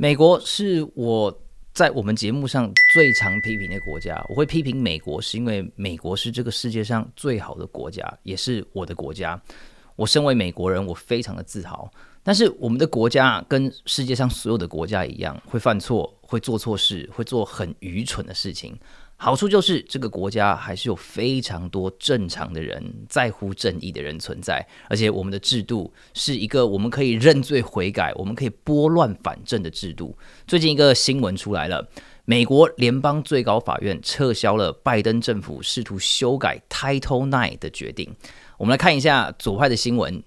美国是我在我们节目上最常批评的国家。我会批评美国，是因为美国是这个世界上最好的国家，也是我的国家。我身为美国人，我非常的自豪。但是，我们的国家跟世界上所有的国家一样，会犯错，会做错事，会做很愚蠢的事情。好处就是，这个国家还是有非常多正常的人，在乎正义的人存在，而且我们的制度是一个我们可以认罪悔改、我们可以拨乱反正的制度。最近一个新闻出来了，美国联邦最高法院撤销了拜登政府试图修改 Title Nine 的决定。我们来看一下左派的新闻。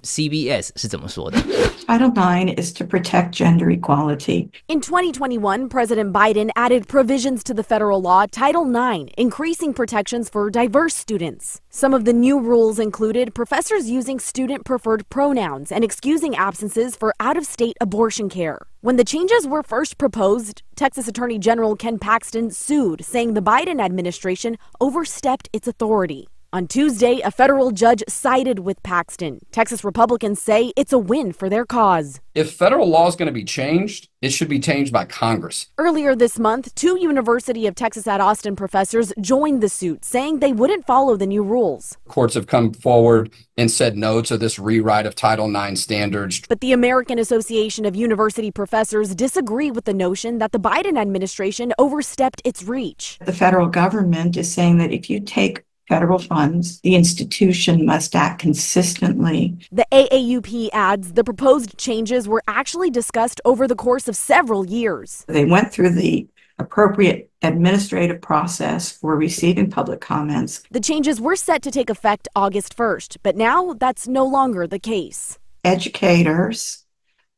CBS 是怎么说的？Title IX is to protect gender equality. In 2021, President Biden added provisions to the federal law Title IX, increasing protections for diverse students. Some of the new rules included professors using student preferred pronouns and excusing absences for out of state abortion care. When the changes were first proposed, Texas Attorney General Ken Paxton sued, saying the Biden administration overstepped its authority. On Tuesday, a federal judge sided with Paxton. Texas Republicans say it's a win for their cause. If federal law is going to be changed, it should be changed by Congress. Earlier this month, two University of Texas at Austin professors joined the suit, saying they wouldn't follow the new rules. Courts have come forward and said no to this rewrite of Title IX standards. But the American Association of University Professors disagree with the notion that the Biden administration overstepped its reach. The federal government is saying that if you take federal funds, the institution must act consistently. The AAUP adds the proposed changes were actually discussed over the course of several years. They went through the appropriate administrative process for receiving public comments. The changes were set to take effect August 1st, but now that's no longer the case. Educators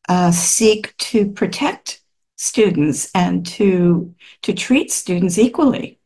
uh, seek to protect students and to to treat students equally.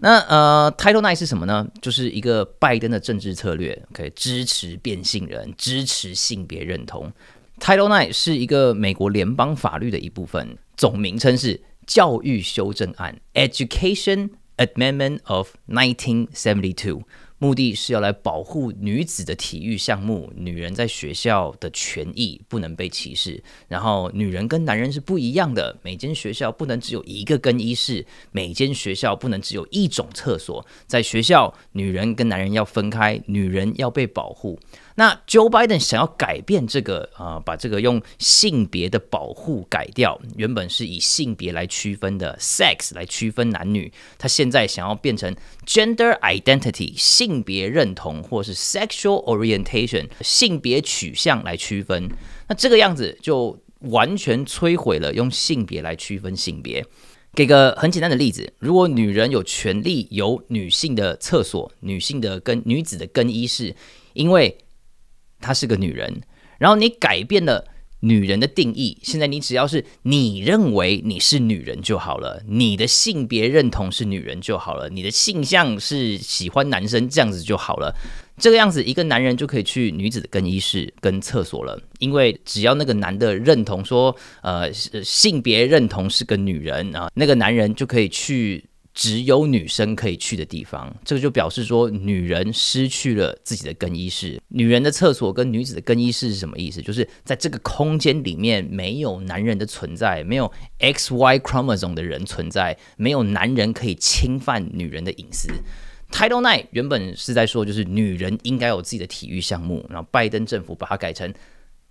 那呃，Title n i n e 是什么呢？就是一个拜登的政治策略，OK，支持变性人，支持性别认同。Title n i n e 是一个美国联邦法律的一部分，总名称是《教育修正案》（Education Amendment of 1972）。目的是要来保护女子的体育项目，女人在学校的权益不能被歧视。然后，女人跟男人是不一样的。每间学校不能只有一个更衣室，每间学校不能只有一种厕所。在学校，女人跟男人要分开，女人要被保护。那 Joe Biden 想要改变这个啊，把这个用性别的保护改掉，原本是以性别来区分的 sex 来区分男女，他现在想要变成 gender identity 性别认同，或是 sexual orientation 性别取向来区分。那这个样子就完全摧毁了用性别来区分性别。给个很简单的例子，如果女人有权利有女性的厕所、女性的跟女子的更衣室，因为她是个女人，然后你改变了女人的定义。现在你只要是你认为你是女人就好了，你的性别认同是女人就好了，你的性向是喜欢男生这样子就好了。这个样子，一个男人就可以去女子的更衣室跟厕所了，因为只要那个男的认同说，呃，性别认同是个女人啊，那个男人就可以去。只有女生可以去的地方，这个就表示说，女人失去了自己的更衣室。女人的厕所跟女子的更衣室是什么意思？就是在这个空间里面没有男人的存在，没有 X Y chromosome 的人存在，没有男人可以侵犯女人的隐私。Title IX 原本是在说，就是女人应该有自己的体育项目，然后拜登政府把它改成，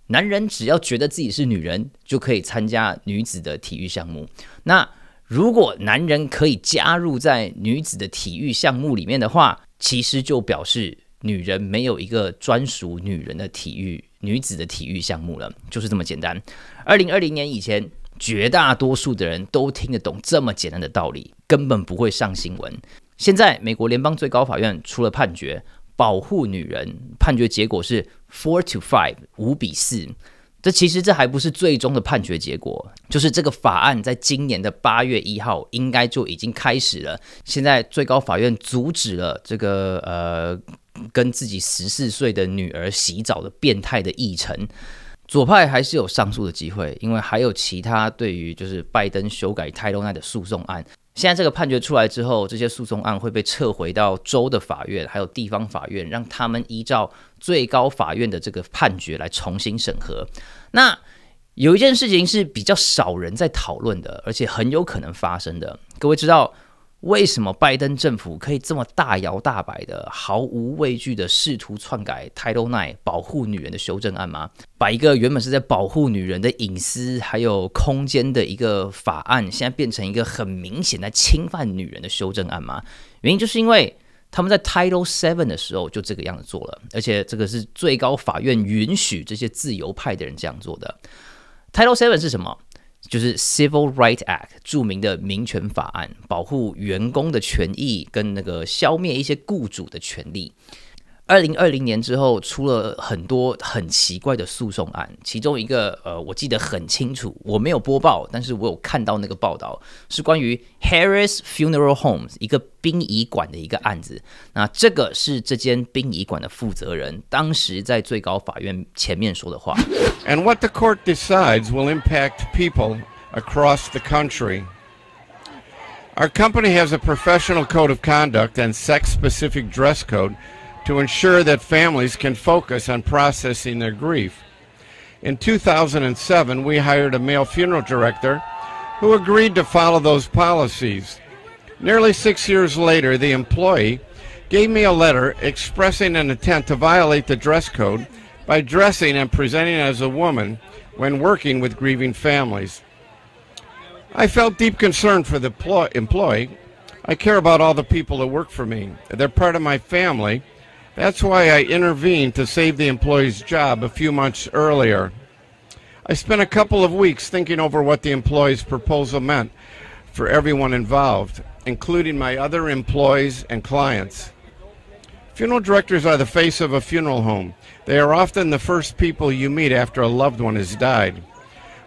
男人只要觉得自己是女人就可以参加女子的体育项目。那。如果男人可以加入在女子的体育项目里面的话，其实就表示女人没有一个专属女人的体育、女子的体育项目了，就是这么简单。二零二零年以前，绝大多数的人都听得懂这么简单的道理，根本不会上新闻。现在，美国联邦最高法院出了判决，保护女人，判决结果是 four to five，五比四。这其实这还不是最终的判决结果，就是这个法案在今年的八月一号应该就已经开始了。现在最高法院阻止了这个呃，跟自己十四岁的女儿洗澡的变态的议程。左派还是有上诉的机会，因为还有其他对于就是拜登修改《泰罗奈》的诉讼案。现在这个判决出来之后，这些诉讼案会被撤回到州的法院，还有地方法院，让他们依照最高法院的这个判决来重新审核。那有一件事情是比较少人在讨论的，而且很有可能发生的，各位知道。为什么拜登政府可以这么大摇大摆的、毫无畏惧的试图篡改 Title IX 保护女人的修正案吗？把一个原本是在保护女人的隐私还有空间的一个法案，现在变成一个很明显的侵犯女人的修正案吗？原因就是因为他们在 Title Seven 的时候就这个样子做了，而且这个是最高法院允许这些自由派的人这样做的。Title Seven 是什么？就是 Civil Rights Act，著名的民权法案，保护员工的权益跟那个消灭一些雇主的权利。二零二零年之后出了很多很奇怪的诉讼案，其中一个呃，我记得很清楚，我没有播报，但是我有看到那个报道，是关于 Harris Funeral Homes 一个殡仪馆的一个案子。那这个是这间殡仪馆的负责人当时在最高法院前面说的话。And what the court decides will impact people across the country. Our company has a professional code of conduct and sex-specific dress code. to ensure that families can focus on processing their grief. In 2007, we hired a male funeral director who agreed to follow those policies. Nearly six years later, the employee gave me a letter expressing an intent to violate the dress code by dressing and presenting as a woman when working with grieving families. I felt deep concern for the employee. I care about all the people that work for me. They're part of my family, that's why I intervened to save the employee's job a few months earlier. I spent a couple of weeks thinking over what the employee's proposal meant for everyone involved, including my other employees and clients. Funeral directors are the face of a funeral home. They are often the first people you meet after a loved one has died.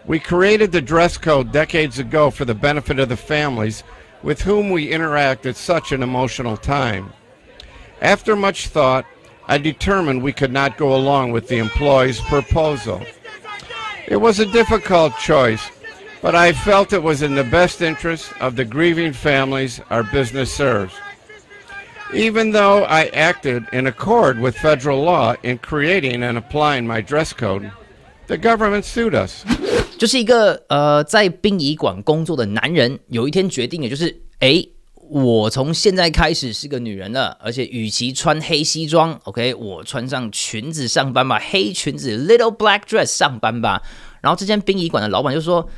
We created the dress code decades ago for the benefit of the families with whom we interact at such an emotional time. After much thought, I determined we could not go along with the employee's proposal. It was a difficult choice, but I felt it was in the best interest of the grieving families our business serves. Even though I acted in accord with federal law in creating and applying my dress code, the government sued us. 我从现在开始是个女人了，而且与其穿黑西装，OK，我穿上裙子上班吧，黑裙子，little black dress 上班吧。然后这间殡仪馆的老板就说：“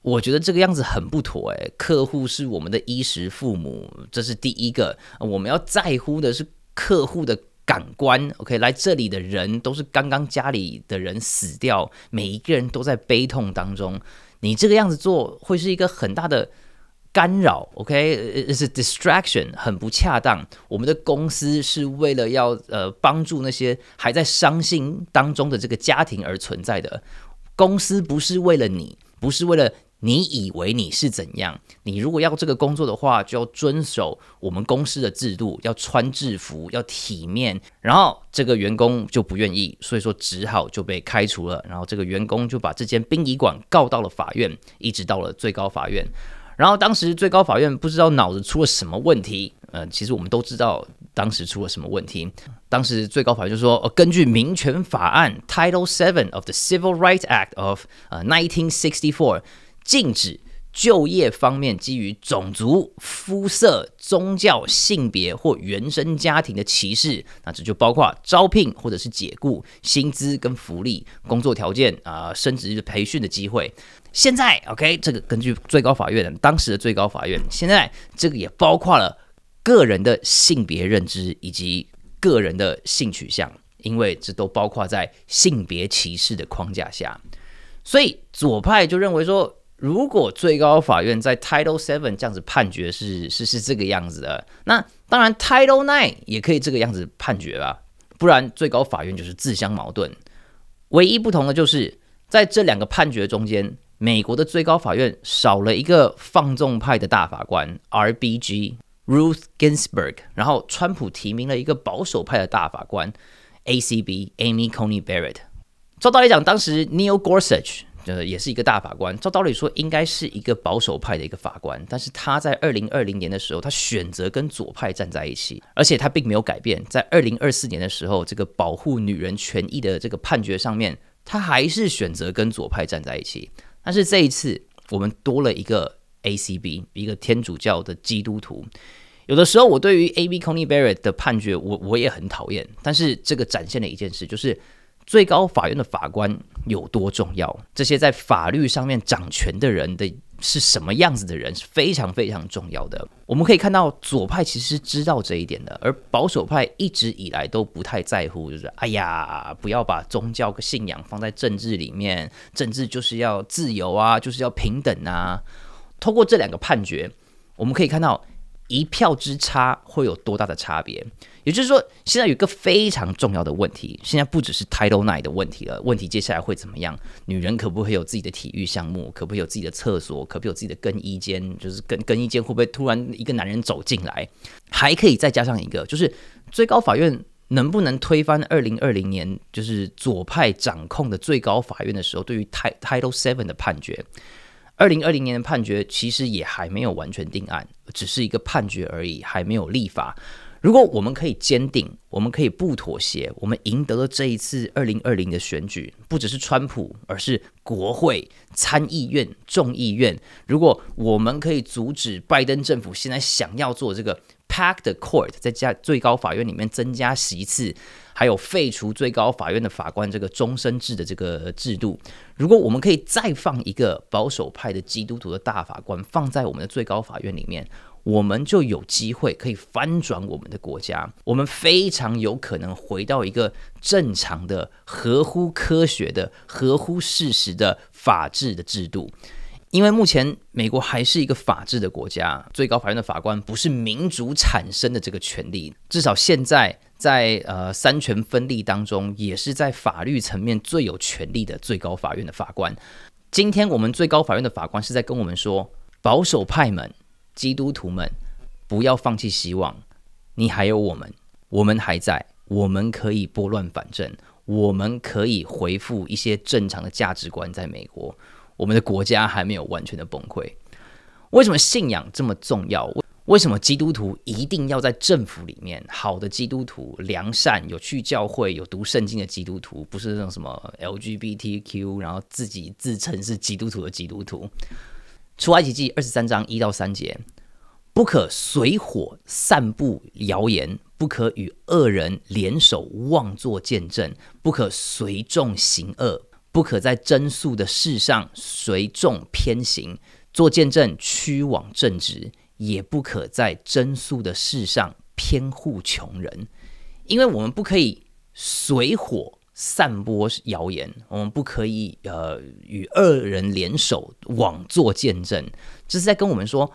我觉得这个样子很不妥，哎，客户是我们的衣食父母，这是第一个我们要在乎的是客户的感官。OK，来这里的人都是刚刚家里的人死掉，每一个人都在悲痛当中，你这个样子做会是一个很大的。”干扰，OK，是 distraction，很不恰当。我们的公司是为了要呃帮助那些还在伤心当中的这个家庭而存在的。公司不是为了你，不是为了你以为你是怎样。你如果要这个工作的话，就要遵守我们公司的制度，要穿制服，要体面。然后这个员工就不愿意，所以说只好就被开除了。然后这个员工就把这间殡仪馆告到了法院，一直到了最高法院。然后，当时最高法院不知道脑子出了什么问题。呃，其实我们都知道当时出了什么问题。当时最高法院就说：，根据《民权法案》（Title Seven of the Civil Rights Act of），呃 four，禁止就业方面基于种族、肤色、宗教、性别或原生家庭的歧视。那这就包括招聘或者是解雇、薪资跟福利、工作条件啊、升职、培训的机会。现在，OK，这个根据最高法院当时的最高法院，现在这个也包括了个人的性别认知以及个人的性取向，因为这都包括在性别歧视的框架下，所以左派就认为说，如果最高法院在 Title Seven 这样子判决是是是这个样子的，那当然 Title Nine 也可以这个样子判决吧，不然最高法院就是自相矛盾。唯一不同的就是在这两个判决中间。美国的最高法院少了一个放纵派的大法官 R.B.G. Ruth Ginsburg，然后川普提名了一个保守派的大法官 A.C.B. Amy Coney Barrett。照道理讲，当时 Neil Gorsuch 呃也是一个大法官，照道理说应该是一个保守派的一个法官，但是他在二零二零年的时候，他选择跟左派站在一起，而且他并没有改变，在二零二四年的时候，这个保护女人权益的这个判决上面，他还是选择跟左派站在一起。但是这一次，我们多了一个 A C B，一个天主教的基督徒。有的时候，我对于 A B Cony Barrett 的判决，我我也很讨厌。但是这个展现了一件事，就是最高法院的法官有多重要，这些在法律上面掌权的人的。是什么样子的人是非常非常重要的。我们可以看到，左派其实是知道这一点的，而保守派一直以来都不太在乎，就是哎呀，不要把宗教跟信仰放在政治里面，政治就是要自由啊，就是要平等啊。通过这两个判决，我们可以看到。一票之差会有多大的差别？也就是说，现在有一个非常重要的问题，现在不只是 Title Nine 的问题了。问题接下来会怎么样？女人可不可以有自己的体育项目，可不可以有自己的厕所，可不可以有自己的更衣间？就是更更衣间会不会突然一个男人走进来？还可以再加上一个，就是最高法院能不能推翻二零二零年就是左派掌控的最高法院的时候对于 Title Seven 的判决？二零二零年的判决其实也还没有完全定案，只是一个判决而已，还没有立法。如果我们可以坚定，我们可以不妥协，我们赢得了这一次二零二零的选举，不只是川普，而是国会参议院、众议院。如果我们可以阻止拜登政府现在想要做这个 pack the court，在加最高法院里面增加席次。还有废除最高法院的法官这个终身制的这个制度，如果我们可以再放一个保守派的基督徒的大法官放在我们的最高法院里面，我们就有机会可以翻转我们的国家，我们非常有可能回到一个正常的、合乎科学的、合乎事实的法治的制度。因为目前美国还是一个法治的国家，最高法院的法官不是民主产生的这个权利，至少现在。在呃三权分立当中，也是在法律层面最有权力的最高法院的法官。今天我们最高法院的法官是在跟我们说：保守派们、基督徒们，不要放弃希望，你还有我们，我们还在，我们可以拨乱反正，我们可以回复一些正常的价值观。在美国，我们的国家还没有完全的崩溃。为什么信仰这么重要？为什么基督徒一定要在政府里面？好的基督徒，良善，有去教会有读圣经的基督徒，不是那种什么 LGBTQ，然后自己自称是基督徒的基督徒。出埃及记二十三章一到三节：不可随火散布谣言，不可与恶人联手妄作见证，不可随众行恶，不可在真素的事上随众偏行，做见证屈往正直。也不可在真素的事上偏护穷人，因为我们不可以随火散播谣言，我们不可以呃与恶人联手枉作见证。这是在跟我们说，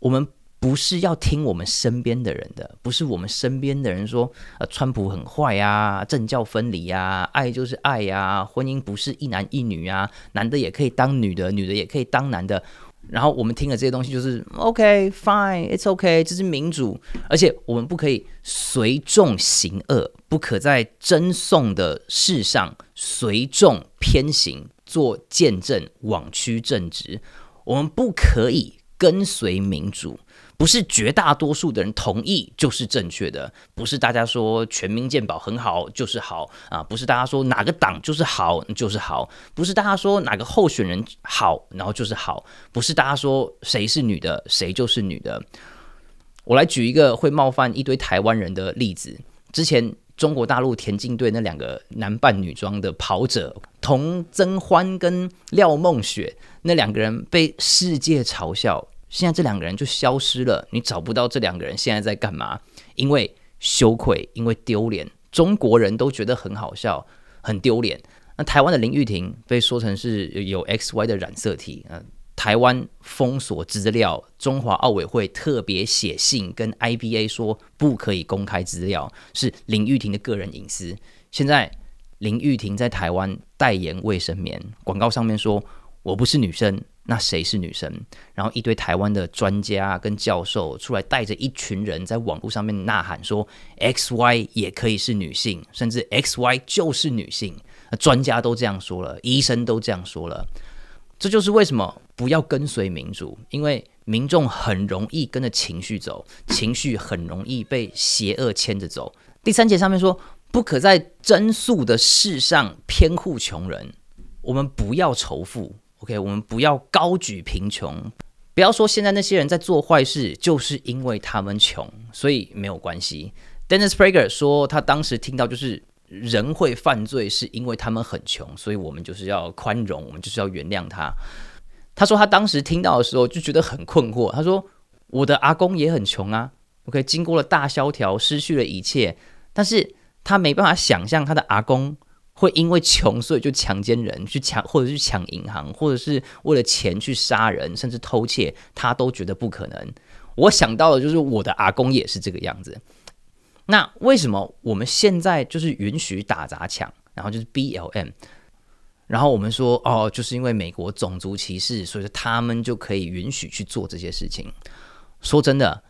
我们不是要听我们身边的人的，不是我们身边的人说，呃，川普很坏啊，政教分离啊，爱就是爱呀，婚姻不是一男一女啊，男的也可以当女的，女的也可以当男的。然后我们听了这些东西，就是 OK fine it's OK，这是民主，而且我们不可以随众行恶，不可在争讼的事上随众偏行，做见证枉屈正直，我们不可以跟随民主。不是绝大多数的人同意就是正确的，不是大家说全民健保很好就是好啊，不是大家说哪个党就是好就是好，不是大家说哪个候选人好然后就是好，不是大家说谁是女的谁就是女的。我来举一个会冒犯一堆台湾人的例子：，之前中国大陆田径队那两个男扮女装的跑者童增欢跟廖梦雪，那两个人被世界嘲笑。现在这两个人就消失了，你找不到这两个人现在在干嘛？因为羞愧，因为丢脸，中国人都觉得很好笑，很丢脸。那台湾的林玉婷被说成是有 X Y 的染色体，嗯，台湾封锁资料，中华奥委会特别写信跟 I B A 说不可以公开资料，是林玉婷的个人隐私。现在林玉婷在台湾代言卫生棉广告上面说。我不是女生，那谁是女生？然后一堆台湾的专家跟教授出来，带着一群人在网络上面呐喊说：“X Y 也可以是女性，甚至 X Y 就是女性。”专家都这样说了，医生都这样说了，这就是为什么不要跟随民主，因为民众很容易跟着情绪走，情绪很容易被邪恶牵着走。第三节上面说：“不可在争素的世上偏护穷人，我们不要仇富。” OK，我们不要高举贫穷，不要说现在那些人在做坏事，就是因为他们穷，所以没有关系。Dennis Prager 说，他当时听到就是人会犯罪是因为他们很穷，所以我们就是要宽容，我们就是要原谅他。他说他当时听到的时候就觉得很困惑。他说我的阿公也很穷啊，OK，经过了大萧条，失去了一切，但是他没办法想象他的阿公。会因为穷所以就强奸人去抢，或者去抢银行，或者是为了钱去杀人，甚至偷窃，他都觉得不可能。我想到了，就是我的阿公也是这个样子。那为什么我们现在就是允许打砸抢，然后就是 B L M，然后我们说哦，就是因为美国种族歧视，所以说他们就可以允许去做这些事情。说真的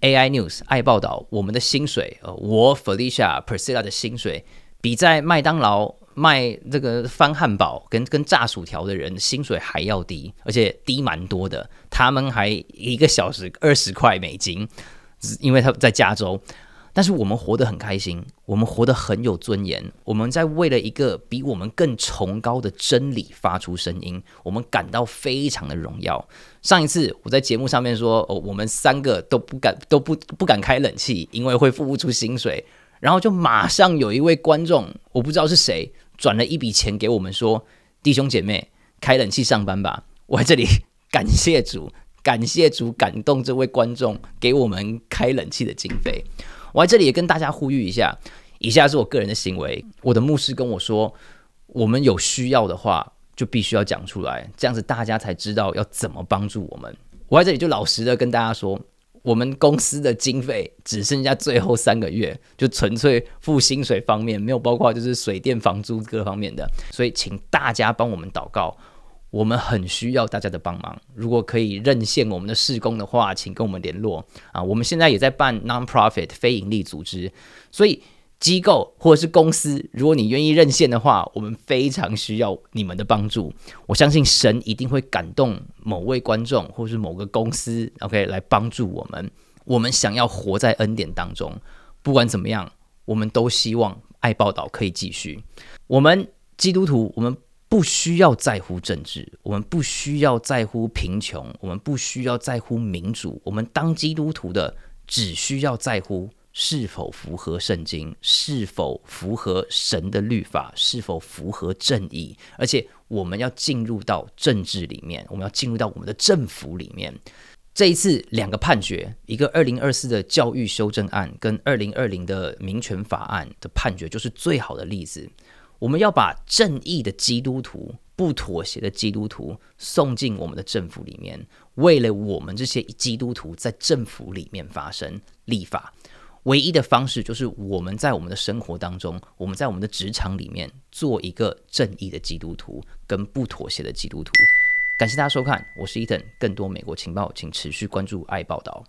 ，A I News 爱报道我们的薪水，呃，我 Felicia Priscilla 的薪水。比在麦当劳卖这个翻汉堡跟跟炸薯条的人薪水还要低，而且低蛮多的。他们还一个小时二十块美金，因为他在加州。但是我们活得很开心，我们活得很有尊严。我们在为了一个比我们更崇高的真理发出声音，我们感到非常的荣耀。上一次我在节目上面说，哦，我们三个都不敢都不不敢开冷气，因为会付不出薪水。然后就马上有一位观众，我不知道是谁，转了一笔钱给我们，说：“弟兄姐妹，开冷气上班吧。”我在这里感谢主，感谢主感动这位观众给我们开冷气的经费。我在这里也跟大家呼吁一下，以下是我个人的行为。我的牧师跟我说，我们有需要的话，就必须要讲出来，这样子大家才知道要怎么帮助我们。我在这里就老实的跟大家说。我们公司的经费只剩下最后三个月，就纯粹付薪水方面没有包括，就是水电、房租各方面的。所以，请大家帮我们祷告，我们很需要大家的帮忙。如果可以任现我们的事工的话，请跟我们联络啊！我们现在也在办 non-profit 非营利组织，所以。机构或者是公司，如果你愿意任现的话，我们非常需要你们的帮助。我相信神一定会感动某位观众或是某个公司，OK，来帮助我们。我们想要活在恩典当中，不管怎么样，我们都希望爱报道可以继续。我们基督徒，我们不需要在乎政治，我们不需要在乎贫穷，我们不需要在乎民主。我们当基督徒的，只需要在乎。是否符合圣经？是否符合神的律法？是否符合正义？而且我们要进入到政治里面，我们要进入到我们的政府里面。这一次两个判决，一个二零二四的教育修正案，跟二零二零的民权法案的判决，就是最好的例子。我们要把正义的基督徒、不妥协的基督徒送进我们的政府里面，为了我们这些基督徒在政府里面发生立法。唯一的方式就是我们在我们的生活当中，我们在我们的职场里面做一个正义的基督徒跟不妥协的基督徒。感谢大家收看，我是伊藤，更多美国情报请持续关注爱报道。